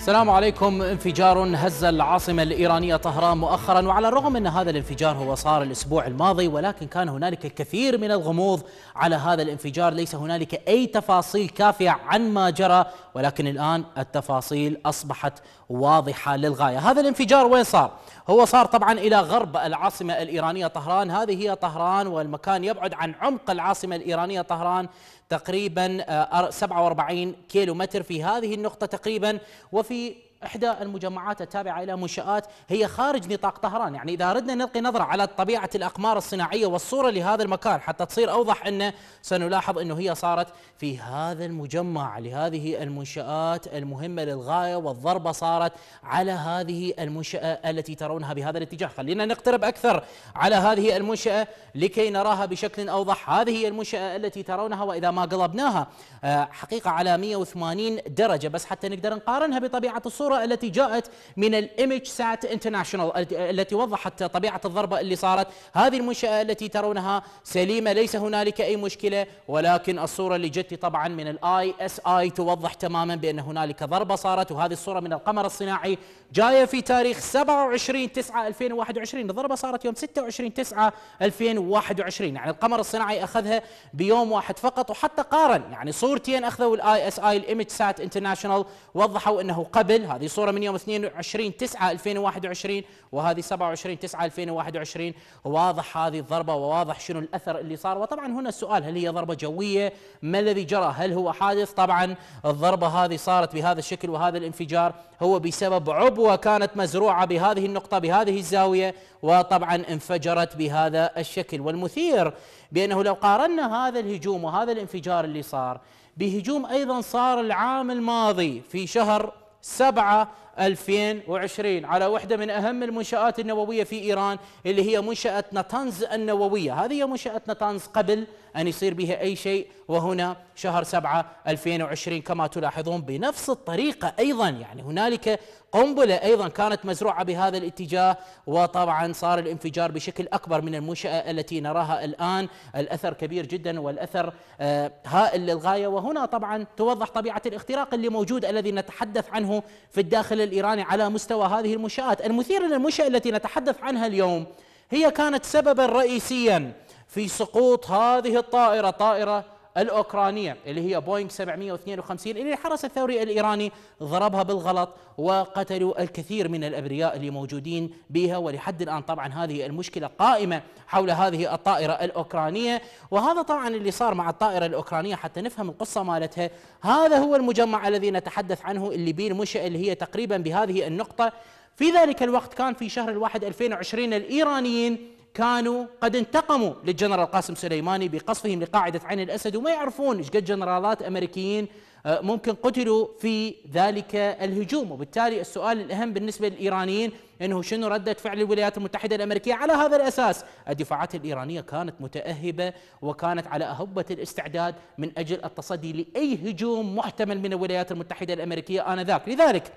السلام عليكم انفجار هز العاصمة الإيرانية طهران مؤخرا وعلى الرغم أن هذا الانفجار هو صار الأسبوع الماضي ولكن كان هنالك الكثير من الغموض على هذا الانفجار ليس هنالك أي تفاصيل كافية عن ما جرى ولكن الآن التفاصيل أصبحت واضحة للغاية هذا الانفجار وين صار؟ هو صار طبعا إلى غرب العاصمة الإيرانية طهران هذه هي طهران والمكان يبعد عن عمق العاصمة الإيرانية طهران تقريبا 47 كيلو متر في هذه النقطة تقريبا وفي إحدى المجمعات التابعة إلى منشآت هي خارج نطاق طهران يعني إذا أردنا نلقي نظرة على طبيعة الأقمار الصناعية والصورة لهذا المكان حتى تصير أوضح أنه سنلاحظ أنه هي صارت في هذا المجمع لهذه المنشآت المهمة للغاية والضربة صارت على هذه المنشأة التي ترونها بهذا الاتجاه خلينا نقترب أكثر على هذه المنشأة لكي نراها بشكل أوضح هذه هي المنشأة التي ترونها وإذا ما قلبناها آه، حقيقة على 180 درجة بس حتى نقدر نقارنها بطبيعة الصورة الصورة التي جاءت من الايمج سات انترناشونال التي وضحت طبيعة الضربة اللي صارت هذه المنشأة التي ترونها سليمة ليس هنالك أي مشكلة ولكن الصورة اللي جت طبعا من الاي اس اي توضح تماما بأن هنالك ضربة صارت وهذه الصورة من القمر الصناعي جاية في تاريخ 27 9 2021 الضربة صارت يوم 26 9 2021 يعني القمر الصناعي أخذها بيوم واحد فقط وحتى قارن يعني صورتين أخذوا الاي اس اي الايمج سات انترناشونال وضحوا أنه قبل هذا هذه صورة من يوم 22 9 2021 وهذه 27 9 2021 واضح هذه الضربة وواضح شنو الأثر اللي صار وطبعا هنا السؤال هل هي ضربة جوية ما الذي جرى هل هو حادث طبعا الضربة هذه صارت بهذا الشكل وهذا الانفجار هو بسبب عبوة كانت مزروعة بهذه النقطة بهذه الزاوية وطبعا انفجرت بهذا الشكل والمثير بأنه لو قارنا هذا الهجوم وهذا الانفجار اللي صار بهجوم أيضا صار العام الماضي في شهر 7 2020 على واحدة من أهم المنشآت النووية في إيران اللي هي منشأة نتنز النووية هذه هي منشأة نتنز قبل أن يصير بها أي شيء وهنا شهر سبعة 2020 كما تلاحظون بنفس الطريقة أيضا يعني هنالك قنبلة أيضا كانت مزروعة بهذا الاتجاه وطبعا صار الانفجار بشكل أكبر من المنشأة التي نراها الآن الأثر كبير جدا والأثر آه، هائل للغاية وهنا طبعا توضح طبيعة الاختراق اللي موجود الذي نتحدث عنه في الداخل الإيراني على مستوى هذه المنشآت المثير للمنشأة التي نتحدث عنها اليوم هي كانت سببا رئيسيا في سقوط هذه الطائرة الطائرة الأوكرانية اللي هي بوينغ 752 اللي الحرس الثوري الإيراني ضربها بالغلط وقتلوا الكثير من الأبرياء اللي موجودين بها ولحد الآن طبعا هذه المشكلة قائمة حول هذه الطائرة الأوكرانية وهذا طبعا اللي صار مع الطائرة الأوكرانية حتى نفهم القصة مالتها هذا هو المجمع الذي نتحدث عنه اللي بين مشى اللي هي تقريبا بهذه النقطة في ذلك الوقت كان في شهر الواحد 2020 الإيرانيين كانوا قد انتقموا للجنرال قاسم سليماني بقصفهم لقاعدة عين الأسد وما يعرفون إيش قد جنرالات أمريكيين آه، ممكن قتلوا في ذلك الهجوم وبالتالي السؤال الأهم بالنسبة للإيرانيين أنه شنو ردة فعل الولايات المتحدة الأمريكية على هذا الأساس الدفاعات الإيرانية كانت متأهبة وكانت على أهبة الاستعداد من أجل التصدي لأي هجوم محتمل من الولايات المتحدة الأمريكية آنذاك لذلك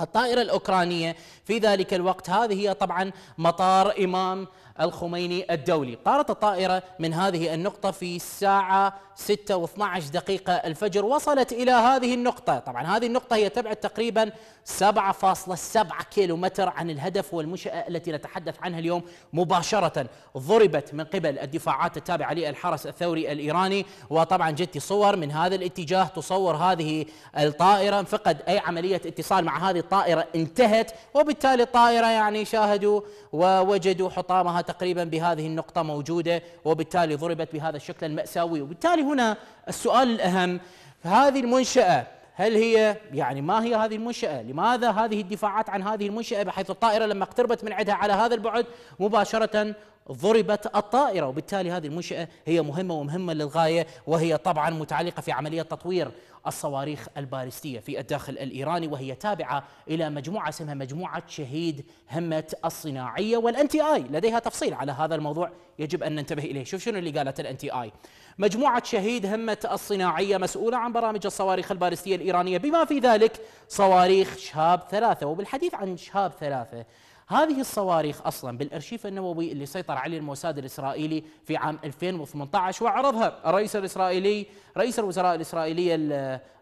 الطائرة الأوكرانية في ذلك الوقت هذه هي طبعا مطار إمام الخميني الدولي طارت الطائرة من هذه النقطة في الساعة 6 و12 دقيقة الفجر وصلت إلى هذه النقطة طبعا هذه النقطة هي تبعد تقريبا 7.7 كيلو متر عن الهدف والمنشأة التي نتحدث عنها اليوم مباشرة ضربت من قبل الدفاعات التابعة للحرس الثوري الإيراني وطبعا جت صور من هذا الاتجاه تصور هذه الطائرة فقد أي عملية اتصال مع هذه الطائرة انتهت وبالتالي الطائرة يعني شاهدوا ووجدوا حطامها تقريبا بهذه النقطة موجودة وبالتالي ضربت بهذا الشكل المأساوي وبالتالي هنا السؤال الأهم هذه المنشأة هل هي يعني ما هي هذه المنشأة لماذا هذه الدفاعات عن هذه المنشأة بحيث الطائرة لما اقتربت من عدها على هذا البعد مباشرة ضربت الطائرة وبالتالي هذه المنشأة هي مهمة ومهمة للغاية وهي طبعا متعلقة في عملية تطوير الصواريخ البارستية في الداخل الإيراني وهي تابعة إلى مجموعة اسمها مجموعة شهيد همة الصناعية والان تي اي لديها تفصيل على هذا الموضوع يجب أن ننتبه إليه شوف شنو اللي قالت الان تي اي مجموعة شهيد همة الصناعية مسؤولة عن برامج الصواريخ البارستية الإيرانية بما في ذلك صواريخ شهاب ثلاثة وبالحديث عن شهاب ثلاثة هذه الصواريخ أصلا بالأرشيف النووي اللي سيطر عليه الموساد الإسرائيلي في عام 2018 وعرضها الرئيس الإسرائيلي رئيس الوزراء الإسرائيلي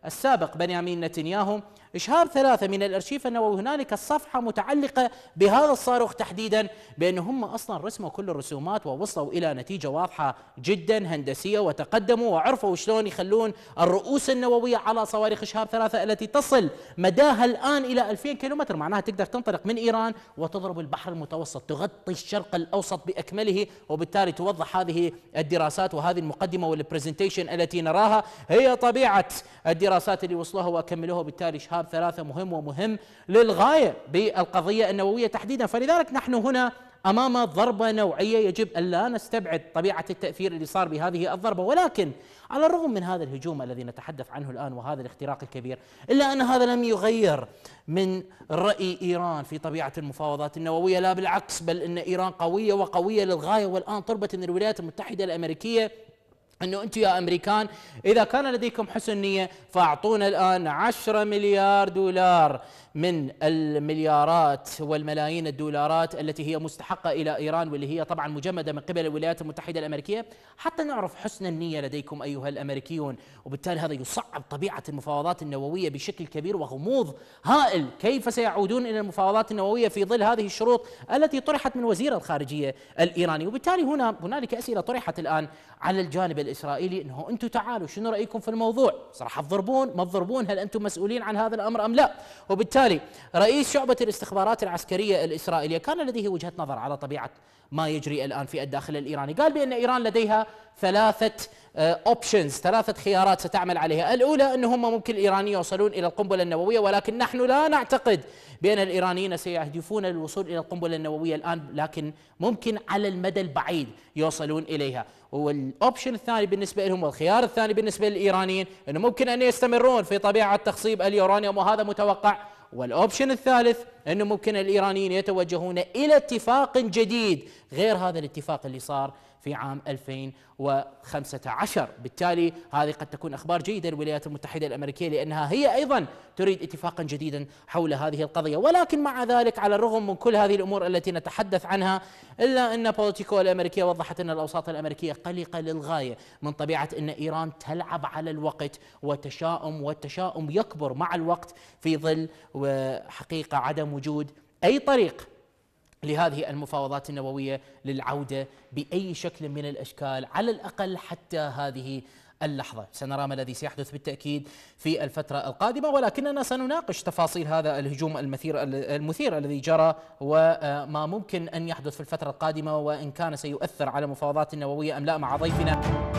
السابق بنيامين نتنياهو إشهار ثلاثة من الأرشيف النووي هنالك صفحة متعلقة بهذا الصاروخ تحديدا بأن هم أصلا رسموا كل الرسومات ووصلوا إلى نتيجة واضحة جدا هندسية وتقدموا وعرفوا شلون يخلون الرؤوس النووية على صواريخ إشهار ثلاثة التي تصل مداها الآن إلى 2000 كيلومتر معناها تقدر تنطلق من إيران وتضرب البحر المتوسط تغطي الشرق الأوسط بأكمله وبالتالي توضح هذه الدراسات وهذه المقدمة والبرزنتيشن التي نراها هي طبيعة الدراسات اللي وصلوها وأكملوها وبالتالي إشهار أثار ثلاثة مهم ومهم للغاية بالقضية النووية تحديدا فلذلك نحن هنا امام ضربه نوعيه يجب ان لا نستبعد طبيعه التاثير اللي صار بهذه الضربه ولكن على الرغم من هذا الهجوم الذي نتحدث عنه الان وهذا الاختراق الكبير الا ان هذا لم يغير من راي ايران في طبيعه المفاوضات النوويه لا بالعكس بل ان ايران قويه وقويه للغايه والان طربت من الولايات المتحده الامريكيه انه انتم يا امريكان اذا كان لديكم حسن نيه فاعطونا الان 10 مليار دولار من المليارات والملايين الدولارات التي هي مستحقه الى ايران واللي هي طبعا مجمده من قبل الولايات المتحده الامريكيه حتى نعرف حسن النيه لديكم ايها الامريكيون وبالتالي هذا يصعب طبيعه المفاوضات النوويه بشكل كبير وغموض هائل كيف سيعودون الى المفاوضات النوويه في ظل هذه الشروط التي طرحت من وزير الخارجيه الايراني وبالتالي هنا هنالك اسئله طرحت الان على الجانب الاسرائيلي انه انتم تعالوا شنو رايكم في الموضوع؟ راح تضربون ما تضربون؟ هل انتم مسؤولين عن هذا الامر ام لا؟ وبالتالي رئيس شعبه الاستخبارات العسكريه الاسرائيليه كان لديه وجهه نظر على طبيعه ما يجري الان في الداخل الايراني، قال بان ايران لديها ثلاثه اوبشنز، آه، ثلاثه خيارات ستعمل عليها، الاولى انه هم ممكن الايرانيين يوصلون الى القنبله النوويه ولكن نحن لا نعتقد بأن الإيرانيين سيهدفون للوصول إلى القنبلة النووية الآن لكن ممكن على المدى البعيد يوصلون إليها والأوبشن الثاني بالنسبة لهم والخيار الثاني بالنسبة للإيرانيين أنه ممكن أن يستمرون في طبيعة تخصيب اليورانيوم وهذا متوقع والأوبشن الثالث أنه ممكن الإيرانيين يتوجهون إلى اتفاق جديد غير هذا الاتفاق اللي صار في عام 2015 بالتالي هذه قد تكون أخبار جيدة للولايات المتحدة الأمريكية لأنها هي أيضا تريد اتفاقا جديدا حول هذه القضية ولكن مع ذلك على الرغم من كل هذه الأمور التي نتحدث عنها إلا أن بوليتيكو الأمريكية وضحت أن الأوساط الأمريكية قلقة للغاية من طبيعة أن إيران تلعب على الوقت وتشاؤم والتشاؤم يكبر مع الوقت في ظل حقيقة عدم وجود اي طريق لهذه المفاوضات النوويه للعوده باي شكل من الاشكال على الاقل حتى هذه اللحظة سنرى ما الذي سيحدث بالتأكيد في الفترة القادمة ولكننا سنناقش تفاصيل هذا الهجوم المثير المثير الذي جرى وما ممكن أن يحدث في الفترة القادمة وإن كان سيؤثر على المفاوضات النووية أم لا مع ضيفنا